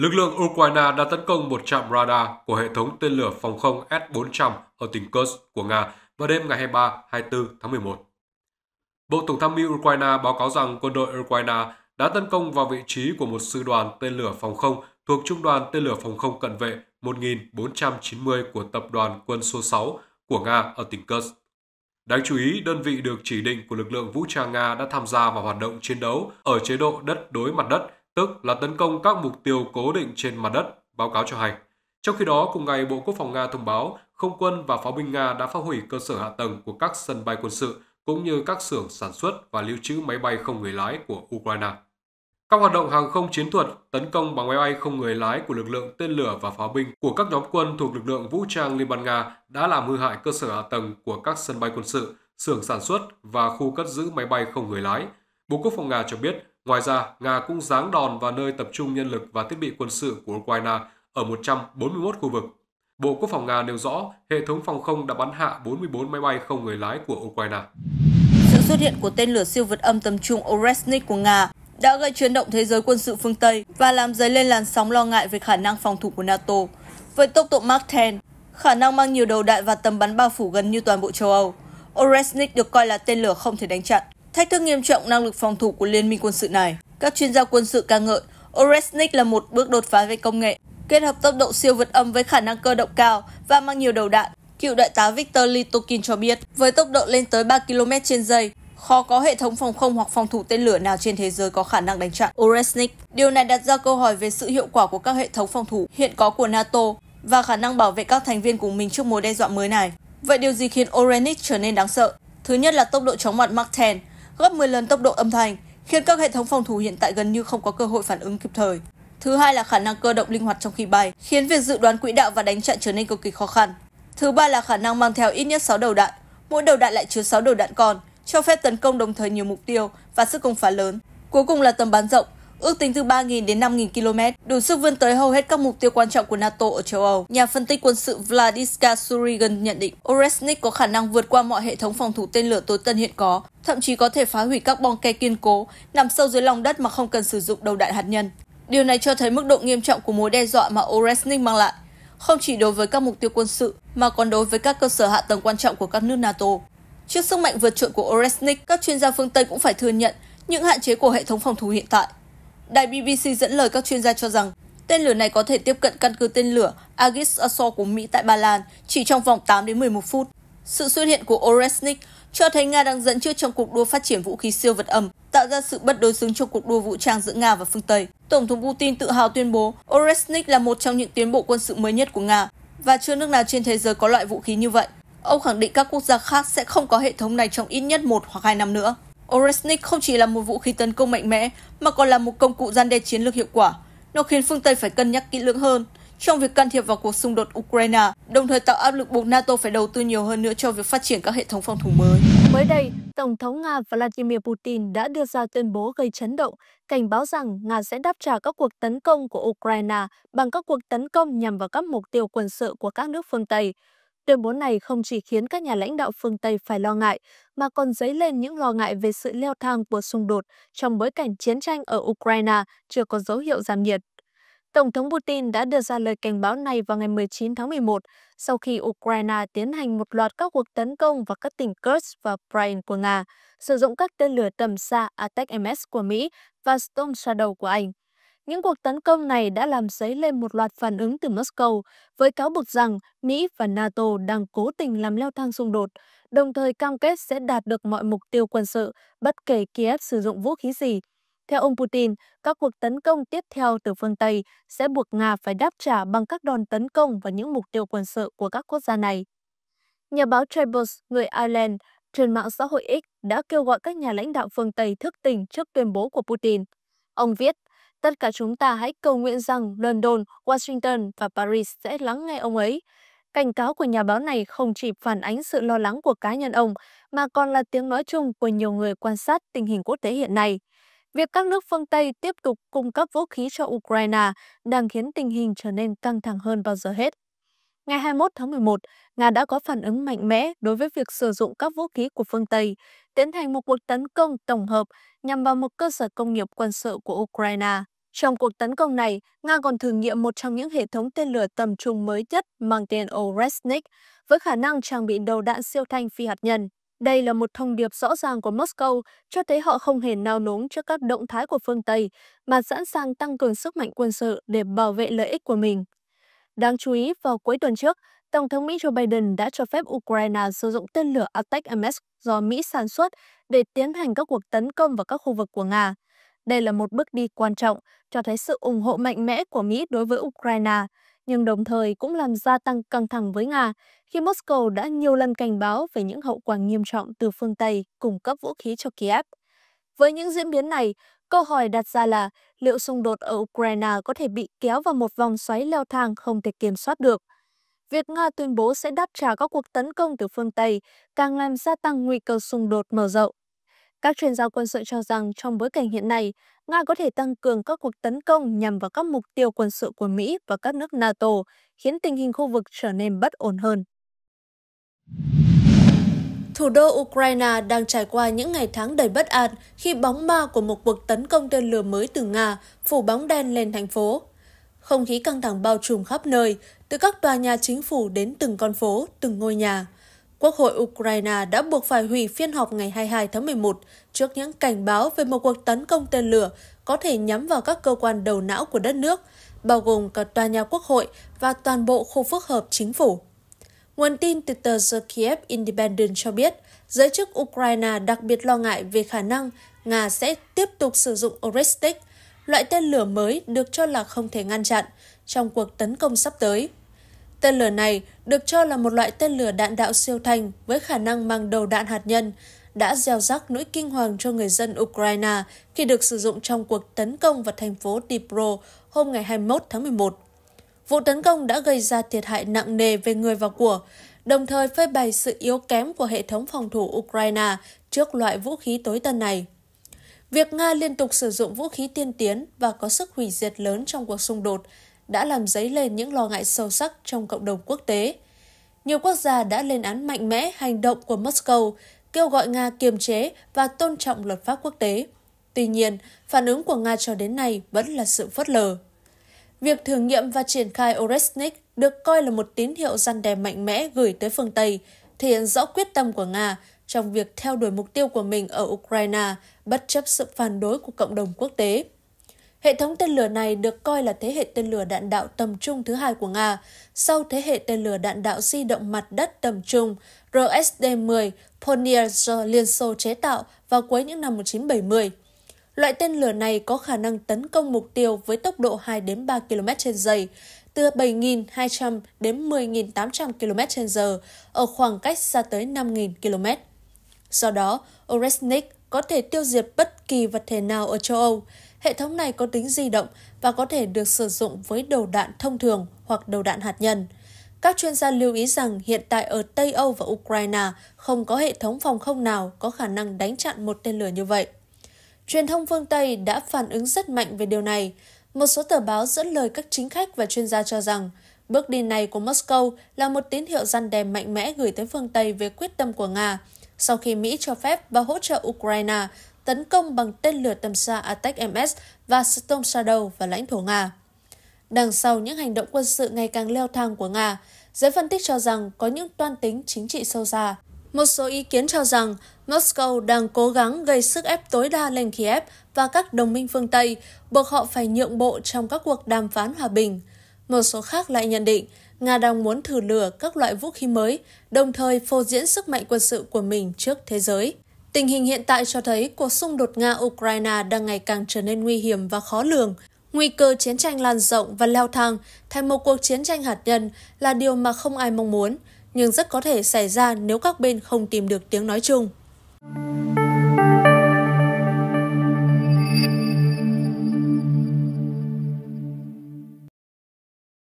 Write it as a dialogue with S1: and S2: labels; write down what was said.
S1: Lực lượng Ukraine đã tấn công một trạm radar của hệ thống tên lửa phòng không S-400 ở tỉnh Kursk của Nga vào đêm ngày 23-24 tháng 11. Bộ Tổng tham mưu Ukraine báo cáo rằng quân đội Ukraine đã tấn công vào vị trí của một sư đoàn tên lửa phòng không thuộc Trung đoàn tên lửa phòng không cận vệ 1490 của Tập đoàn quân số 6 của Nga ở tỉnh Kursk. Đáng chú ý, đơn vị được chỉ định của lực lượng vũ trang Nga đã tham gia vào hoạt động chiến đấu ở chế độ đất đối mặt đất tức là tấn công các mục tiêu cố định trên mặt đất, báo cáo cho hay. Trong khi đó, cùng ngày Bộ Quốc phòng Nga thông báo không quân và pháo binh Nga đã phá hủy cơ sở hạ tầng của các sân bay quân sự cũng như các xưởng sản xuất và lưu trữ máy bay không người lái của Ukraine. Các hoạt động hàng không chiến thuật, tấn công bằng máy bay không người lái của lực lượng tên lửa và pháo binh của các nhóm quân thuộc lực lượng vũ trang Liên bang Nga đã làm hư hại cơ sở hạ tầng của các sân bay quân sự, xưởng sản xuất và khu cất giữ máy bay không người lái. Bộ Quốc phòng Nga cho biết Ngoài ra, Nga cũng giáng đòn vào nơi tập trung nhân lực và thiết bị quân sự của Ukraine ở 141 khu vực. Bộ Quốc phòng Nga nêu rõ hệ thống phòng không đã bắn hạ 44 máy bay không người lái của Ukraine.
S2: Sự xuất hiện của tên lửa siêu vượt âm tầm trung Oresnik của Nga đã gây chuyển động thế giới quân sự phương Tây và làm dấy lên làn sóng lo ngại về khả năng phòng thủ của NATO. Với tốc độ Mach 10, khả năng mang nhiều đầu đạn và tầm bắn bao phủ gần như toàn bộ châu Âu, Oresnik được coi là tên lửa không thể đánh chặn thách thức nghiêm trọng năng lực phòng thủ của liên minh quân sự này. Các chuyên gia quân sự ca ngợi, Oresnik là một bước đột phá về công nghệ, kết hợp tốc độ siêu vượt âm với khả năng cơ động cao và mang nhiều đầu đạn. Cựu đại tá Viktor Litokin cho biết, với tốc độ lên tới 3 km trên giây, khó có hệ thống phòng không hoặc phòng thủ tên lửa nào trên thế giới có khả năng đánh chặn Oresnik. Điều này đặt ra câu hỏi về sự hiệu quả của các hệ thống phòng thủ hiện có của NATO và khả năng bảo vệ các thành viên của mình trước mối đe dọa mới này. Vậy điều gì khiến Oresnik trở nên đáng sợ? Thứ nhất là tốc độ chóng mặt Mach 10, gấp 10 lần tốc độ âm thanh, khiến các hệ thống phòng thủ hiện tại gần như không có cơ hội phản ứng kịp thời. Thứ hai là khả năng cơ động linh hoạt trong khi bay, khiến việc dự đoán quỹ đạo và đánh chặn trở nên cực kỳ khó khăn. Thứ ba là khả năng mang theo ít nhất 6 đầu đạn, mỗi đầu đạn lại chứa 6 đầu đạn con, cho phép tấn công đồng thời nhiều mục tiêu và sức công phá lớn. Cuối cùng là tầm bán rộng, ước tính từ 3.000 đến 5.000 km, đủ sức vươn tới hầu hết các mục tiêu quan trọng của NATO ở châu Âu. Nhà phân tích quân sự Vladislav Surigan nhận định Oresnik có khả năng vượt qua mọi hệ thống phòng thủ tên lửa tối tân hiện có, thậm chí có thể phá hủy các bong ke kiên cố nằm sâu dưới lòng đất mà không cần sử dụng đầu đạn hạt nhân. Điều này cho thấy mức độ nghiêm trọng của mối đe dọa mà Oresnik mang lại, không chỉ đối với các mục tiêu quân sự mà còn đối với các cơ sở hạ tầng quan trọng của các nước NATO. Trước sức mạnh vượt trội của Oresnik, các chuyên gia phương Tây cũng phải thừa nhận những hạn chế của hệ thống phòng thủ hiện tại. Đài BBC dẫn lời các chuyên gia cho rằng tên lửa này có thể tiếp cận căn cứ tên lửa Aegis Assault của Mỹ tại Ba Lan chỉ trong vòng 8 đến 11 phút. Sự xuất hiện của Oresnik cho thấy Nga đang dẫn trước trong cuộc đua phát triển vũ khí siêu vật âm, tạo ra sự bất đối xứng trong cuộc đua vũ trang giữa Nga và phương Tây. Tổng thống Putin tự hào tuyên bố Oresnik là một trong những tiến bộ quân sự mới nhất của Nga và chưa nước nào trên thế giới có loại vũ khí như vậy. Ông khẳng định các quốc gia khác sẽ không có hệ thống này trong ít nhất một hoặc hai năm nữa. Oresnik không chỉ là một vũ khí tấn công mạnh mẽ, mà còn là một công cụ gian đe chiến lược hiệu quả. Nó khiến phương Tây phải cân nhắc kỹ lưỡng hơn trong việc can thiệp vào cuộc xung đột Ukraine, đồng thời tạo áp lực buộc NATO phải đầu tư nhiều hơn nữa cho việc phát triển các hệ thống phòng thủ mới. Mới đây,
S3: Tổng thống Nga Vladimir Putin đã đưa ra tuyên bố gây chấn động, cảnh báo rằng Nga sẽ đáp trả các cuộc tấn công của Ukraine bằng các cuộc tấn công nhằm vào các mục tiêu quân sự của các nước phương Tây. Tuyên bố này không chỉ khiến các nhà lãnh đạo phương Tây phải lo ngại, mà còn dấy lên những lo ngại về sự leo thang của xung đột trong bối cảnh chiến tranh ở Ukraine chưa có dấu hiệu giảm nhiệt. Tổng thống Putin đã đưa ra lời cảnh báo này vào ngày 19 tháng 11 sau khi Ukraine tiến hành một loạt các cuộc tấn công vào các tỉnh Kursk và Bryansk của Nga, sử dụng các tên lửa tầm xa ATACMS của Mỹ và Storm Shadow của Anh. Những cuộc tấn công này đã làm dấy lên một loạt phản ứng từ Moscow với cáo buộc rằng Mỹ và NATO đang cố tình làm leo thang xung đột, đồng thời cam kết sẽ đạt được mọi mục tiêu quân sự bất kể Kiev sử dụng vũ khí gì. Theo ông Putin, các cuộc tấn công tiếp theo từ phương Tây sẽ buộc Nga phải đáp trả bằng các đòn tấn công và những mục tiêu quân sự của các quốc gia này. Nhà báo Tribus, người Ireland, trên mạng xã hội X đã kêu gọi các nhà lãnh đạo phương Tây thức tỉnh trước tuyên bố của Putin. Ông viết, Tất cả chúng ta hãy cầu nguyện rằng London, Washington và Paris sẽ lắng nghe ông ấy. Cảnh cáo của nhà báo này không chỉ phản ánh sự lo lắng của cá nhân ông, mà còn là tiếng nói chung của nhiều người quan sát tình hình quốc tế hiện nay. Việc các nước phương Tây tiếp tục cung cấp vũ khí cho Ukraine đang khiến tình hình trở nên căng thẳng hơn bao giờ hết. Ngày 21 tháng 11, Nga đã có phản ứng mạnh mẽ đối với việc sử dụng các vũ khí của phương Tây, tiến hành một cuộc tấn công tổng hợp nhằm vào một cơ sở công nghiệp quân sự của Ukraine. Trong cuộc tấn công này, Nga còn thử nghiệm một trong những hệ thống tên lửa tầm trung mới nhất mang tên Oresnik với khả năng trang bị đầu đạn siêu thanh phi hạt nhân. Đây là một thông điệp rõ ràng của Moscow, cho thấy họ không hề nao núng trước các động thái của phương Tây, mà sẵn sàng tăng cường sức mạnh quân sự để bảo vệ lợi ích của mình. Đáng chú ý, vào cuối tuần trước, Tổng thống Mỹ Joe Biden đã cho phép Ukraine sử dụng tên lửa Attack-MS do Mỹ sản xuất để tiến hành các cuộc tấn công vào các khu vực của Nga. Đây là một bước đi quan trọng, cho thấy sự ủng hộ mạnh mẽ của Mỹ đối với Ukraine, nhưng đồng thời cũng làm gia tăng căng thẳng với Nga khi Moscow đã nhiều lần cảnh báo về những hậu quả nghiêm trọng từ phương Tây cung cấp vũ khí cho Kiev. Với những diễn biến này, câu hỏi đặt ra là liệu xung đột ở Ukraine có thể bị kéo vào một vòng xoáy leo thang không thể kiểm soát được – việc Nga tuyên bố sẽ đáp trả các cuộc tấn công từ phương Tây càng làm gia tăng nguy cơ xung đột mở rộng. Các chuyên gia quân sự cho rằng trong bối cảnh hiện nay, Nga có thể tăng cường các cuộc tấn công nhằm vào các mục tiêu quân sự của Mỹ và các nước NATO, khiến tình hình khu vực trở nên bất ổn hơn. Thủ đô Ukraine đang trải qua những ngày tháng đầy bất an khi bóng ma của một cuộc tấn công tên lửa mới từ Nga phủ bóng đen lên thành phố. Không khí căng thẳng bao trùm khắp nơi, từ các tòa nhà chính phủ đến từng con phố, từng ngôi nhà. Quốc hội Ukraine đã buộc phải hủy phiên họp ngày 22 tháng 11 trước những cảnh báo về một cuộc tấn công tên lửa có thể nhắm vào các cơ quan đầu não của đất nước, bao gồm cả tòa nhà quốc hội và toàn bộ khu phức hợp chính phủ. Nguồn tin từ tờ The Kiev Independent cho biết, giới chức Ukraine đặc biệt lo ngại về khả năng Nga sẽ tiếp tục sử dụng Orestic, loại tên lửa mới được cho là không thể ngăn chặn, trong cuộc tấn công sắp tới. Tên lửa này được cho là một loại tên lửa đạn đạo siêu thanh với khả năng mang đầu đạn hạt nhân, đã gieo rắc nỗi kinh hoàng cho người dân Ukraine khi được sử dụng trong cuộc tấn công vào thành phố Dnipro hôm ngày 21 tháng 11. Vụ tấn công đã gây ra thiệt hại nặng nề về người và của, đồng thời phơi bày sự yếu kém của hệ thống phòng thủ Ukraine trước loại vũ khí tối tân này. Việc Nga liên tục sử dụng vũ khí tiên tiến và có sức hủy diệt lớn trong cuộc xung đột đã làm dấy lên những lo ngại sâu sắc trong cộng đồng quốc tế. Nhiều quốc gia đã lên án mạnh mẽ hành động của Moscow, kêu gọi Nga kiềm chế và tôn trọng luật pháp quốc tế. Tuy nhiên, phản ứng của Nga cho đến nay vẫn là sự phớt lờ. Việc thử nghiệm và triển khai Oresnik được coi là một tín hiệu răn đe mạnh mẽ gửi tới phương Tây, thể hiện rõ quyết tâm của Nga trong việc theo đuổi mục tiêu của mình ở Ukraine bất chấp sự phản đối của cộng đồng quốc tế. Hệ thống tên lửa này được coi là thế hệ tên lửa đạn đạo tầm trung thứ hai của Nga, sau thế hệ tên lửa đạn đạo di động mặt đất tầm trung RSD-10 Pioneer do Liên Xô chế tạo vào cuối những năm 1970. Loại tên lửa này có khả năng tấn công mục tiêu với tốc độ 2 đến 3 km h từ 7.200 đến 10.800 km h ở khoảng cách xa tới 5.000 km. Do đó, Oresnik có thể tiêu diệt bất kỳ vật thể nào ở châu Âu, Hệ thống này có tính di động và có thể được sử dụng với đầu đạn thông thường hoặc đầu đạn hạt nhân. Các chuyên gia lưu ý rằng hiện tại ở Tây Âu và Ukraine không có hệ thống phòng không nào có khả năng đánh chặn một tên lửa như vậy. Truyền thông phương Tây đã phản ứng rất mạnh về điều này. Một số tờ báo dẫn lời các chính khách và chuyên gia cho rằng bước đi này của Moscow là một tín hiệu răn đe mạnh mẽ gửi tới phương Tây về quyết tâm của Nga sau khi Mỹ cho phép và hỗ trợ Ukraine tấn công bằng tên lửa tầm xa ATAC-MS và Storm Shadow vào lãnh thổ Nga. Đằng sau những hành động quân sự ngày càng leo thang của Nga, giới phân tích cho rằng có những toan tính chính trị sâu xa. Một số ý kiến cho rằng Moscow đang cố gắng gây sức ép tối đa lên Kiev và các đồng minh phương Tây, buộc họ phải nhượng bộ trong các cuộc đàm phán hòa bình. Một số khác lại nhận định Nga đang muốn thử lửa các loại vũ khí mới, đồng thời phô diễn sức mạnh quân sự của mình trước thế giới. Tình hình hiện tại cho thấy cuộc xung đột Nga-Ukraine đang ngày càng trở nên nguy hiểm và khó lường. Nguy cơ chiến tranh lan rộng và leo thang thành một cuộc chiến tranh hạt nhân là điều mà không ai mong muốn, nhưng rất có thể xảy ra nếu các bên không tìm được tiếng nói chung.